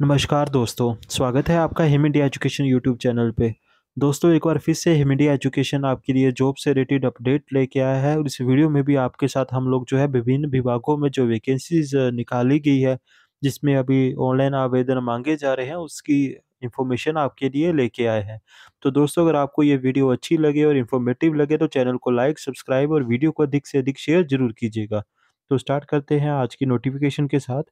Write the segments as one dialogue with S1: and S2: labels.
S1: नमस्कार दोस्तों स्वागत है आपका Him India education YouTube channel पे दोस्तों एक बार फिर से हिम इंडिया एजुकेशन आपके लिए जॉब से रिलेटेड अपडेट लेके आया है और इस वीडियो में भी आपके साथ हम लोग जो है विभिन्न विभागों में जो वैकेंसीज निकाली गई है जिसमें अभी ऑनलाइन आवेदन मांगे जा रहे हैं उसकी इन्फॉर्मेशन आपके लिए लेके आए हैं तो दोस्तों अगर आपको ये वीडियो अच्छी लगे और इन्फॉर्मेटिव लगे तो चैनल को लाइक सब्सक्राइब और वीडियो को अधिक से अधिक शेयर जरूर कीजिएगा तो स्टार्ट करते हैं आज की नोटिफिकेशन के साथ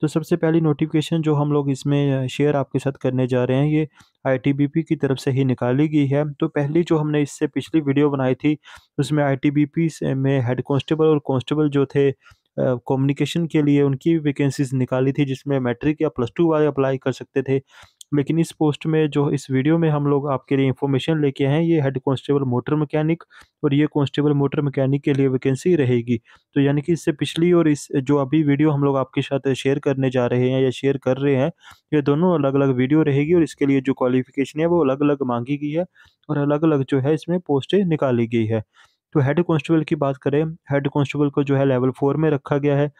S1: तो सबसे पहली नोटिफिकेशन जो हम लोग इसमें शेयर आपके साथ करने जा रहे हैं ये आईटीबीपी की तरफ से ही निकाली गई है तो पहली जो हमने इससे पिछली वीडियो बनाई थी उसमें आईटीबीपी में हेड कांस्टेबल और कांस्टेबल जो थे कम्युनिकेशन के लिए उनकी वैकेंसीज निकाली थी जिसमें मैट्रिक या प्लस टू वाले अप्लाई कर सकते थे लेकिन इस पोस्ट में जो इस वीडियो में हम लोग आपके लिए इन्फॉर्मेशन लेके आए हैं ये हेड कांस्टेबल मोटर मैकेनिक और ये कांस्टेबल मोटर मैकेनिक के लिए वैकेंसी रहेगी तो यानी कि इससे पिछली और इस जो अभी वीडियो हम लोग आपके साथ शेयर करने जा रहे हैं या शेयर कर रहे हैं ये दोनों अलग अलग वीडियो रहेगी और इसके लिए जो क्वालिफिकेशन है वो अलग अलग मांगी गई है और अलग अलग जो है इसमें पोस्टें निकाली गई है तो हेड कांस्टेबल की बात करें हेड कांस्टेबल को जो है लेवल फोर में रखा गया है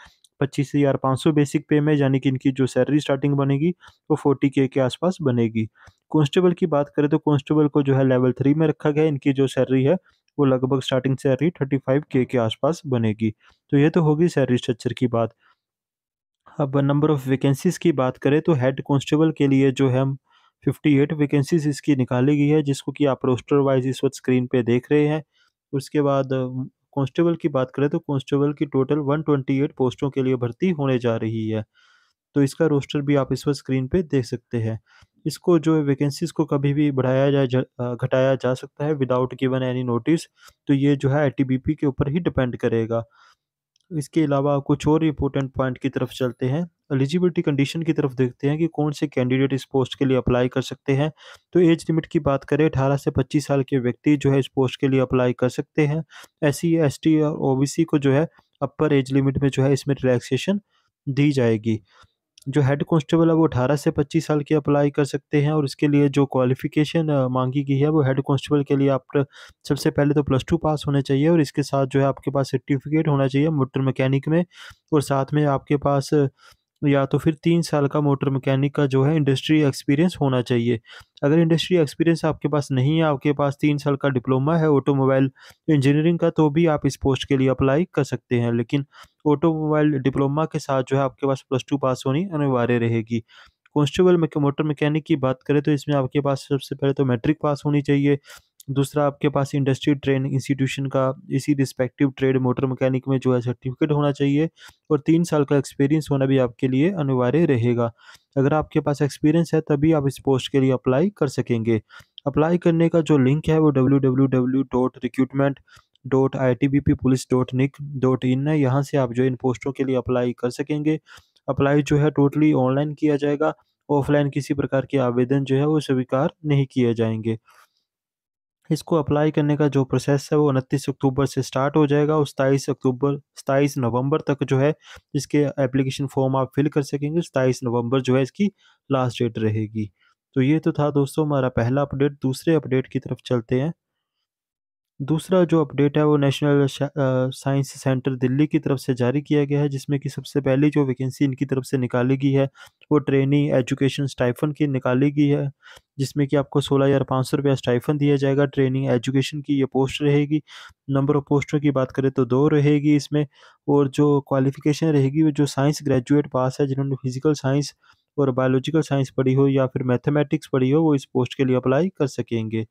S1: पच्चीस हज़ार पाँच सौ बेसिक पे में यानी कि इनकी जो सैलरी स्टार्टिंग बनेगी वो फोर्टी के के आसपास बनेगी कॉन्स्टेबल की बात करें तो कॉन्स्टेबल को जो है लेवल थ्री में रखा गया इनकी जो सैलरी है वो लगभग स्टार्टिंग सैलरी थर्टी फाइव के के आसपास बनेगी तो ये तो होगी सैलरी स्ट्रक्चर की बात अब नंबर ऑफ़ वैकेंसीज़ की बात करें तो हेड कॉन्स्टेबल के लिए जो है फिफ्टी एट वैकेंसीज इसकी निकाली गई है जिसको कि आप रोस्टर वाइज इस वक्त स्क्रीन पे देख रहे हैं उसके बाद कांस्टेबल की बात करें तो कांस्टेबल की टोटल 128 पोस्टों के लिए भर्ती होने जा रही है तो इसका रोस्टर भी आप इस वक्त स्क्रीन पे देख सकते हैं इसको जो है वैकेंसीज को कभी भी बढ़ाया जा घटाया जा सकता है विदाउट गिवन एनी नोटिस तो ये जो है आई के ऊपर ही डिपेंड करेगा इसके अलावा कुछ और इम्पोर्टेंट पॉइंट की तरफ चलते हैं एलिजिबिलिटी कंडीशन की तरफ देखते हैं कि कौन से कैंडिडेट इस पोस्ट के लिए अप्लाई कर सकते हैं तो एज लिमिट की बात करें अठारह से पच्चीस साल के व्यक्ति जो है इस पोस्ट के लिए अप्लाई कर सकते हैं एस सी एस टी और ओ को जो है अपर एज लिमिट में जो है इसमें रिलैक्सेशन दी जाएगी जो हेड कांस्टेबल है वो 18 से 25 साल के अप्लाई कर सकते हैं और इसके लिए जो क्वालिफिकेशन मांगी गई है वो हेड कांस्टेबल के लिए आप सबसे पहले तो प्लस टू पास होने चाहिए और इसके साथ जो है आपके पास सर्टिफिकेट होना चाहिए मोटर मैकेनिक में और साथ में आपके पास या तो फिर तीन साल का मोटर मैकेनिक का जो है इंडस्ट्री एक्सपीरियंस होना चाहिए अगर इंडस्ट्री एक्सपीरियंस आपके पास नहीं है आपके पास तीन साल का डिप्लोमा है ऑटोमोबाइल इंजीनियरिंग का तो भी आप इस पोस्ट के लिए अप्लाई कर सकते हैं लेकिन ऑटोमोबाइल डिप्लोमा के साथ जो है आपके पास प्लस टू पास होनी अनिवार्य रहेगी कॉन्स्टेबल मोटर मैकेनिक की बात करें तो इसमें आपके पास सबसे पहले तो मैट्रिक पास होनी चाहिए दूसरा आपके पास इंडस्ट्री ट्रेन इंस्टीट्यूशन का इसी रिस्पेक्टिव ट्रेड मोटर मैकेनिक में जो है सर्टिफिकेट होना चाहिए और तीन साल का एक्सपीरियंस होना भी आपके लिए अनिवार्य रहेगा अगर आपके पास एक्सपीरियंस है तभी आप इस पोस्ट के लिए अप्लाई कर सकेंगे अप्लाई करने का जो लिंक है वो W W W dot dot I T B P police dot nic dot in है यहाँ से आप जो इन पोस्टों के लिए अप्लाई कर सकेंगे अप्लाई जो है टोटली ऑनलाइन किया जाएगा ऑफलाइन किसी प्रकार के आवेदन जो है वो स्वीकार नहीं किए जाएंगे इसको अप्लाई करने का जो प्रोसेस है वो उनतीस अक्टूबर से स्टार्ट हो जाएगा और सताईस अक्टूबर सताईस नवंबर तक जो है इसके एप्लीकेशन फॉर्म आप फिल कर सकेंगे सताईस नवंबर जो है इसकी लास्ट डेट रहेगी तो ये तो था दोस्तों हमारा पहला अपडेट दूसरे अपडेट की तरफ चलते हैं दूसरा जो अपडेट है वो नेशनल साइंस सेंटर दिल्ली की तरफ से जारी किया गया है जिसमें कि सबसे पहली जो वैकेंसी इनकी तरफ से निकाली गई है वो ट्रेनी एजुकेशन स्टाइफन की निकाली गई है जिसमें कि आपको सोलह हज़ार पाँच सौ रुपया स्टाइफन दिया जाएगा ट्रेनिंग एजुकेशन की ये पोस्ट रहेगी नंबर ऑफ पोस्टों की बात करें तो दो रहेगी इसमें और जो क्वालिफिकेशन रहेगी वो जो साइंस ग्रेजुएट पास है जिन्होंने फिजिकल साइंस और बायोलॉजिकल साइंस पढ़ी हो या फिर मैथमेटिक्स पढ़ी हो वो इस पोस्ट के लिए अप्लाई कर सकेंगे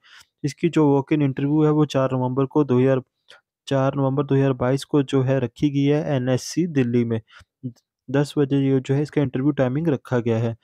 S1: इसकी जो वॉक इन इंटरव्यू है वो चार नवंबर को दो हज़ार चार नवंबर दो हज़ार बाईस को जो है रखी गई है एनएससी दिल्ली में दस बजे जो है इसका इंटरव्यू टाइमिंग रखा गया है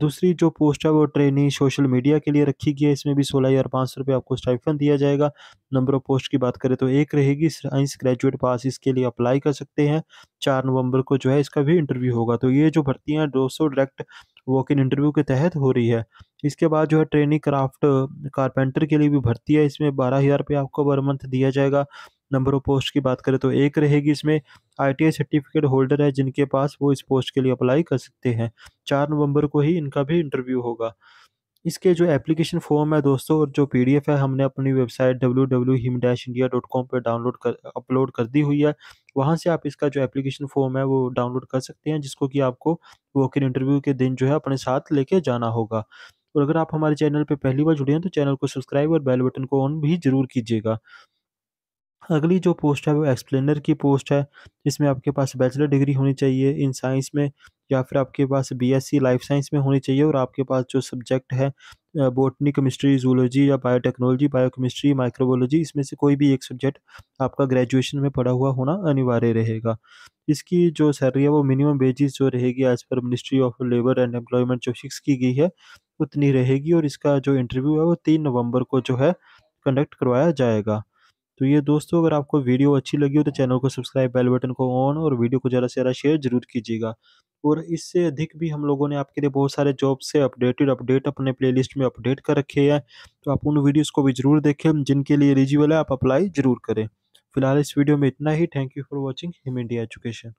S1: दूसरी जो पोस्ट है वो ट्रेनिंग सोशल मीडिया के लिए रखी गई है इसमें भी सोलह हज़ार पाँच सौ रुपये आपको स्टाइफन दिया जाएगा नंबर ऑफ पोस्ट की बात करें तो एक रहेगी साइंस हाँ, ग्रेजुएट पास इसके लिए अप्लाई कर सकते हैं चार नवंबर को जो है इसका भी इंटरव्यू होगा तो ये जो भर्तियाँ दो सौ डायरेक्ट वॉक इन इंटरव्यू के तहत हो रही है इसके बाद जो है ट्रेनिंग क्राफ्ट कारपेंटर के लिए भी भर्ती है इसमें बारह हज़ार रुपये आपको पर मंथ दिया जाएगा नंबर ऑफ पोस्ट की बात करें तो एक रहेगी इसमें आई सर्टिफिकेट होल्डर है जिनके पास वो इस पोस्ट के लिए अप्लाई कर सकते हैं चार नवंबर को ही इनका भी इंटरव्यू होगा इसके जो एप्लीकेशन फॉर्म है दोस्तों और जो पीडीएफ है हमने अपनी website W W Him dash India dot com पर डाउनलोड कर अपलोड कर दी हुई है वहाँ से आप इसका जो एप्लीकेशन फॉर्म है वो डाउनलोड कर सकते हैं जिसको कि आपको वॉक इन इंटरव्यू के दिन जो है अपने साथ लेके जाना होगा और अगर आप हमारे चैनल पर पहली बार जुड़े हैं तो चैनल को सब्सक्राइब और बेल बटन को ऑन भी जरूर कीजिएगा अगली जो पोस्ट है वो एक्सप्लेनर की पोस्ट है इसमें आपके पास बैचलर डिग्री होनी चाहिए इन साइंस में या फिर आपके पास बीएससी लाइफ साइंस में होनी चाहिए और आपके पास जो सब्जेक्ट है बोटनी केमिस्ट्री जूलॉजी या बायोटेक्नोलॉजी बायोकेमिस्ट्री माइक्रोबोलॉजी इसमें से कोई भी एक सब्जेक्ट आपका ग्रेजुएशन में पढ़ा हुआ होना अनिवार्य रहेगा इसकी जो सैलरी है वो मिनिमम वेजिस जो रहेगी एज पर ministry of labour and employment जो फिक्स की गई है उतनी रहेगी और इसका जो इंटरव्यू है वो तीन नवंबर को जो है कंडक्ट करवाया जाएगा तो ये दोस्तों अगर आपको वीडियो अच्छी लगी हो तो चैनल को सब्सक्राइब बेल बटन को ऑन और वीडियो को ज़्यादा से ज़्यादा शेयर जरूर कीजिएगा और इससे अधिक भी हम लोगों ने आपके लिए बहुत सारे जॉब से अपडेटेड अपडेट अपने प्लेलिस्ट में अपडेट कर रखे हैं तो आप उन वीडियोज़ को भी ज़रूर देखें जिनके लिए एलिजिबल है आप अप्लाई ज़रूर करें फिलहाल इस वीडियो में इतना ही thank you for watching Him India education